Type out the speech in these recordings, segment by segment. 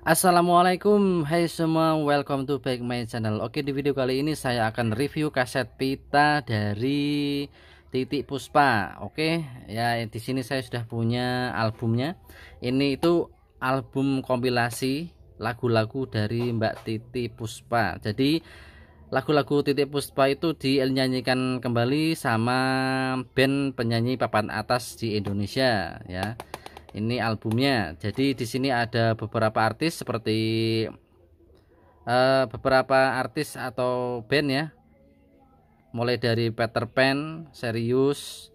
Assalamualaikum Hai semua welcome to back my channel Oke di video kali ini saya akan review kaset pita dari titik puspa Oke ya di sini saya sudah punya albumnya Ini itu album kompilasi lagu-lagu dari Mbak titik Puspa Jadi lagu-lagu Titik Puspa itu dinyanyikan kembali sama band penyanyi papan atas di Indonesia ya ini albumnya jadi di sini ada beberapa artis seperti uh, beberapa artis atau band ya mulai dari Peter Pan serius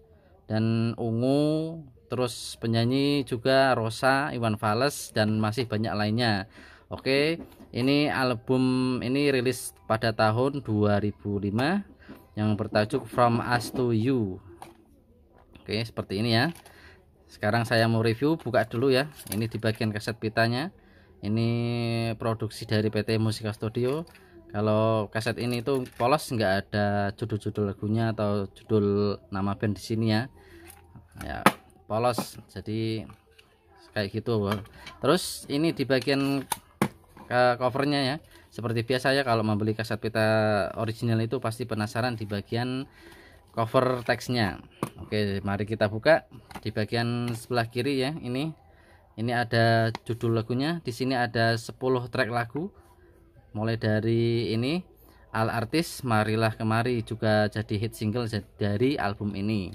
dan ungu terus penyanyi juga Rosa Iwan Fals dan masih banyak lainnya Oke ini album ini rilis pada tahun 2005 yang bertajuk From Us to You Oke seperti ini ya sekarang saya mau review buka dulu ya ini di bagian kaset pitanya ini produksi dari PT Musika Studio kalau kaset ini itu polos nggak ada judul-judul lagunya atau judul nama band di sini ya ya polos jadi kayak gitu terus ini di bagian covernya ya seperti biasa ya kalau membeli kaset pita original itu pasti penasaran di bagian cover teksnya Oke mari kita buka di bagian sebelah kiri ya ini ini ada judul lagunya di sini ada 10 track lagu mulai dari ini Al Artis Marilah Kemari juga jadi hit single dari album ini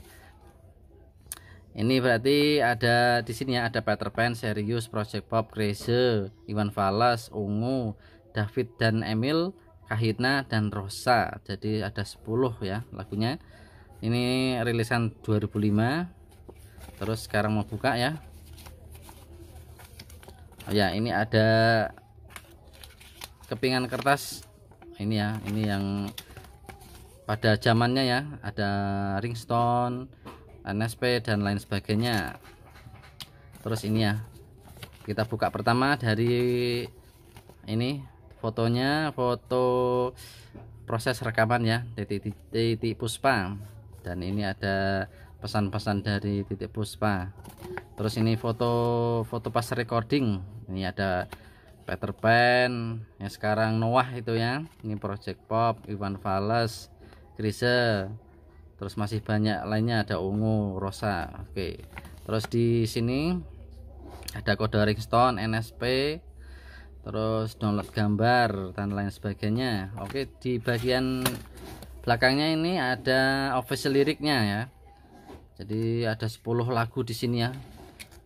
ini berarti ada di sini ya ada Peter Pan, Serius, Project Pop, Grace, Iwan Fals, Ungu, David dan Emil, Kahitna dan Rosa. Jadi ada 10 ya lagunya ini rilisan 2005 terus sekarang mau buka ya oh ya ini ada kepingan kertas ini ya ini yang pada zamannya ya ada ringstone NSP dan lain sebagainya terus ini ya kita buka pertama dari ini fotonya foto proses rekaman ya titik titik puspa dan ini ada pesan-pesan dari titik puspa terus ini foto foto pas recording ini ada Peter Pan yang sekarang Noah itu ya ini Project Pop Ivan Fales Krise terus masih banyak lainnya ada ungu rosa oke terus di sini ada kode ringstone NSP terus download gambar dan lain sebagainya oke di bagian belakangnya ini ada official liriknya ya jadi ada 10 lagu di sini ya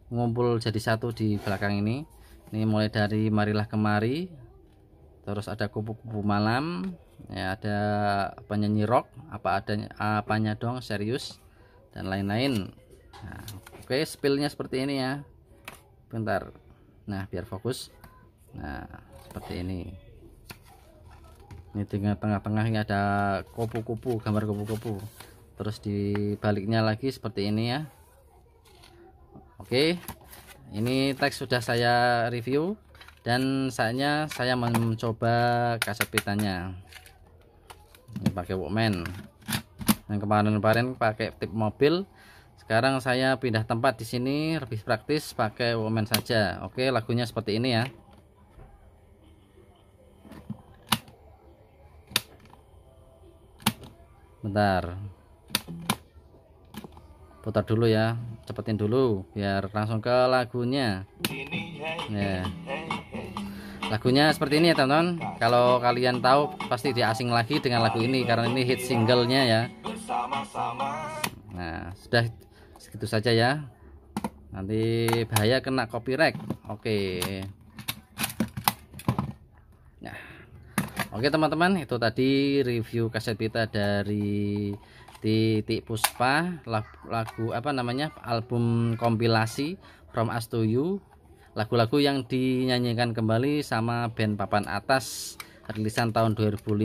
ngumpul jadi satu di belakang ini ini mulai dari marilah kemari terus ada kupu-kupu malam ya ada penyanyi rock apa adanya apanya dong serius dan lain-lain nah, oke okay, spillnya seperti ini ya bentar nah biar fokus nah seperti ini ini di tengah-tengah ini ada kupu-kupu gambar kupu-kupu terus di baliknya lagi seperti ini ya Oke ini teks sudah saya review dan saatnya saya mencoba kaset pitanya ini pakai Walkman yang kemarin-kemarin pakai tip mobil sekarang saya pindah tempat di sini lebih praktis pakai Walkman saja oke lagunya seperti ini ya bentar putar dulu ya cepetin dulu biar langsung ke lagunya ya lagunya seperti ini ya teman-teman kalau kalian tahu pasti dia asing lagi dengan lagu ini karena ini hit singlenya ya nah sudah segitu saja ya nanti bahaya kena copyright oke okay. Oke teman-teman itu tadi review kaset pita dari titik puspa lagu apa namanya album kompilasi From Us to You lagu-lagu yang dinyanyikan kembali sama band papan atas rilisan tahun 2005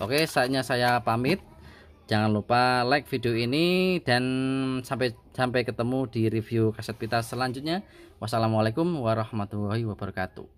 Oke saatnya saya pamit jangan lupa like video ini dan sampai sampai ketemu di review kaset pita selanjutnya wassalamualaikum warahmatullahi wabarakatuh